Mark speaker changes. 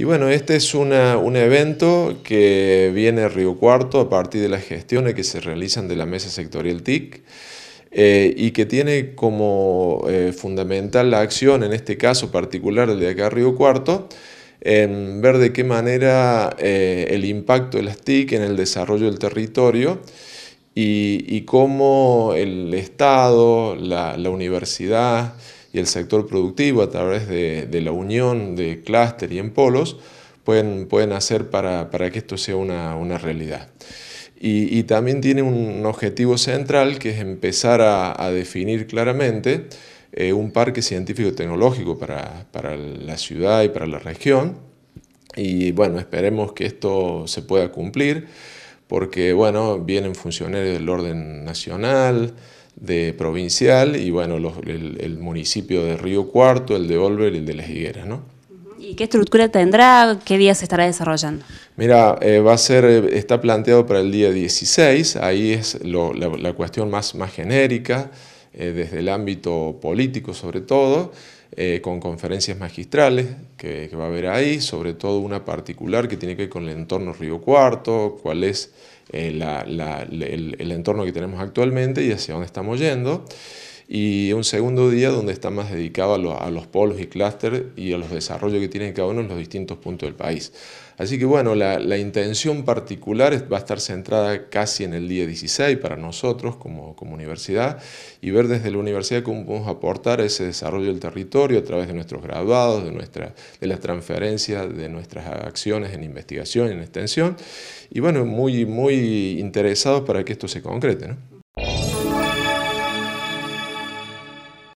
Speaker 1: Y bueno, este es un evento que viene a Río Cuarto a partir de las gestiones que se realizan de la Mesa Sectorial TIC. Eh, y que tiene como eh, fundamental la acción, en este caso particular el de acá Río Cuarto, en ver de qué manera eh, el impacto de las TIC en el desarrollo del territorio y, cómo el Estado, la universidad, y el sector productivo a través de, la unión de clúster y en polos pueden, pueden hacer para, para, que esto sea una, una realidad. Y, también tiene un objetivo central que es empezar a, definir claramente eh, un parque científico-tecnológico para, para la ciudad y para la región. Y bueno, esperemos que esto se pueda cumplir porque bueno, vienen funcionarios del orden nacional, de provincial y bueno, el, municipio de Río Cuarto, el de Olver y el de Las Higueras, ¿no?
Speaker 2: ¿Y qué estructura tendrá? ¿Qué día se estará desarrollando?
Speaker 1: Mira, eh, va a ser, eh, está planteado para el día 16, ahí es la, cuestión más, más genérica, eh, desde el ámbito político sobre todo, eh, con conferencias magistrales que, va a haber ahí, sobre todo una particular que tiene que ver con el entorno Río Cuarto, cuál es eh, el entorno que tenemos actualmente y hacia dónde estamos yendo y un segundo día donde está más dedicado a, los polos y clústeres y a los desarrollos que tienen cada uno en los distintos puntos del país. Así que bueno, la, intención particular va a estar centrada casi en el día 16 para nosotros como, como universidad y ver desde la universidad cómo podemos aportar ese desarrollo del territorio a través de nuestros graduados, de, nuestra, de las transferencias, de nuestras acciones en investigación, en extensión y bueno, muy, muy interesados para que esto se concrete. ¿no?